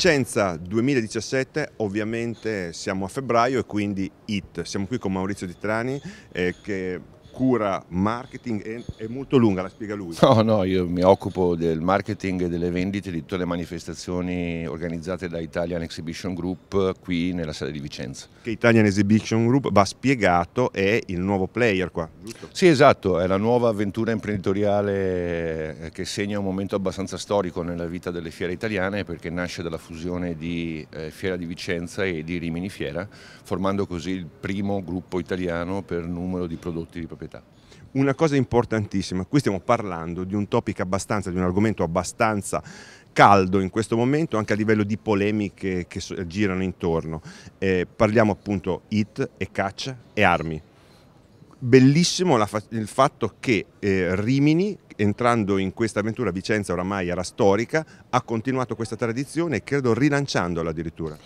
Vicenza 2017, ovviamente siamo a febbraio e quindi IT. Siamo qui con Maurizio Di Trani eh, che cura marketing è, è, molto lunga, la spiega lui. No, no, io mi occupo del marketing e delle vendite di tutte le manifestazioni organizzate da Italian Exhibition Group qui nella sede di Vicenza. Che Italian Exhibition Group, va spiegato, è il nuovo player qua, giusto? Sì, esatto, è la nuova avventura imprenditoriale eh, che segna un momento abbastanza storico nella vita delle fiere italiane perché nasce dalla fusione di eh, Fiera di Vicenza e di Rimini Fiera, formando così il primo gruppo italiano per numero di prodotti di proprietà capita. Una cosa importantissima, qui stiamo parlando di un topic abbastanza, di un argomento abbastanza caldo in questo momento anche a livello di polemiche che girano intorno. Eh, parliamo appunto IT e caccia e armi. Bellissimo fa il fatto che eh, Rimini, entrando in questa avventura, Vicenza oramai era storica, ha continuato questa tradizione e credo rilanciandola addirittura.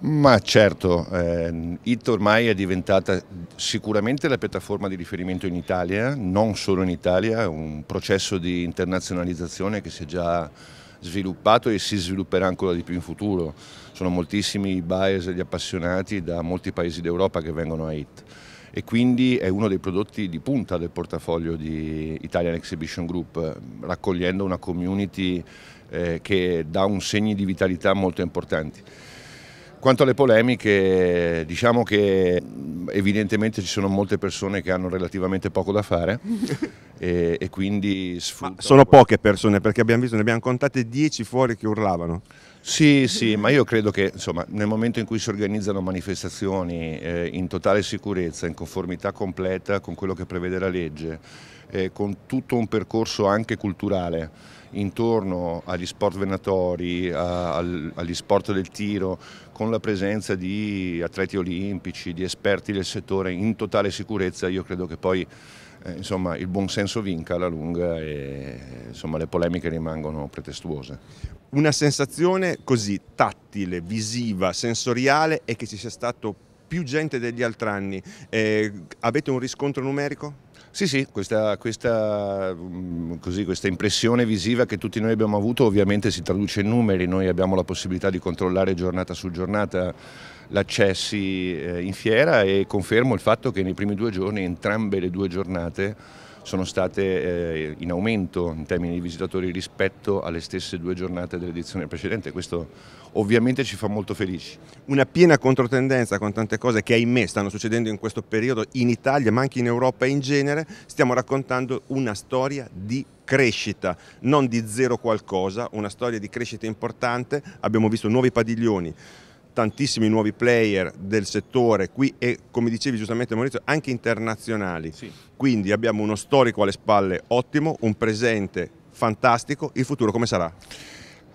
Ma certo, eh, IT ormai è diventata sicuramente la piattaforma di riferimento in Italia, non solo in Italia, un processo di internazionalizzazione che si è già sviluppato e si svilupperà ancora di più in futuro. Sono moltissimi i buyers e gli appassionati da molti paesi d'Europa che vengono a IT e quindi è uno dei prodotti di punta del portafoglio di Italian Exhibition Group, raccogliendo una community eh, che dà un segno di vitalità molto importante. Quanto alle polemiche, diciamo che evidentemente ci sono molte persone che hanno relativamente poco da fare e, e, quindi sfruttano... Ma sono poche persone perché abbiamo visto, ne abbiamo contate 10 fuori che urlavano. Sì, sì, ma io credo che insomma, nel momento in cui si organizzano manifestazioni eh, in totale sicurezza, in conformità completa con quello che prevede la legge, eh, con tutto un percorso anche culturale intorno agli sport venatori, a, al, agli sport del tiro, con la presenza di atleti olimpici, di esperti del settore in totale sicurezza, io credo che poi eh, insomma, il buonsenso vinca alla lunga e insomma, le polemiche rimangono pretestuose una sensazione così tattile, visiva, sensoriale e che ci sia stato più gente degli altri anni. Eh, avete un riscontro numerico? Sì, sì, questa, questa, mm, così, questa, impressione visiva che tutti noi abbiamo avuto ovviamente si traduce in numeri, noi abbiamo la possibilità di controllare giornata su giornata l'accessi eh, in fiera e confermo il fatto che nei primi due giorni, entrambe le due giornate, sono state eh, in aumento in termini di visitatori rispetto alle stesse due giornate dell'edizione precedente. Questo ovviamente ci fa molto felici. Una piena controtendenza con tante cose che ahimè stanno succedendo in questo periodo in Italia ma anche in Europa in genere, stiamo raccontando una storia di crescita, non di zero qualcosa, una storia di crescita importante, abbiamo visto nuovi padiglioni tantissimi nuovi player del settore qui e come dicevi giustamente Maurizio anche internazionali. Sì. Quindi abbiamo uno storico alle spalle ottimo, un presente fantastico, il futuro come sarà?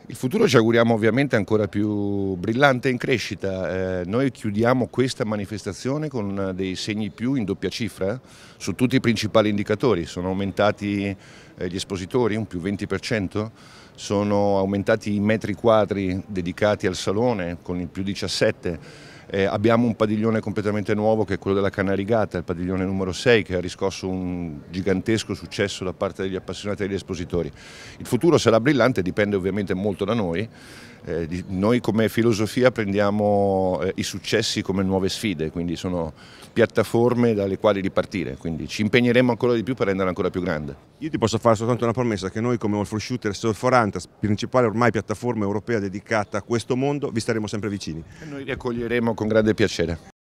Il futuro ci auguriamo ovviamente ancora più brillante e in crescita. Eh, noi chiudiamo questa manifestazione con eh, dei segni più in doppia cifra eh, su tutti i principali indicatori. Sono aumentati eh, gli espositori, un più 20%, sono aumentati i metri quadri dedicati al salone con il più 17%, eh, abbiamo un padiglione completamente nuovo che è quello della Canarigata, il padiglione numero 6 che ha riscosso un gigantesco successo da parte degli appassionati e degli espositori. Il futuro sarà brillante, dipende ovviamente molto da noi. Eh, noi come filosofia prendiamo eh, i successi come nuove sfide, quindi sono piattaforme dalle quali ripartire, quindi ci impegneremo ancora di più per renderla ancora più grande. Io ti posso fare soltanto una promessa che noi come All Shooter Surf Orantas, principale ormai piattaforma europea dedicata a questo mondo, vi staremo sempre vicini. E noi vi accoglieremo con grande piacere.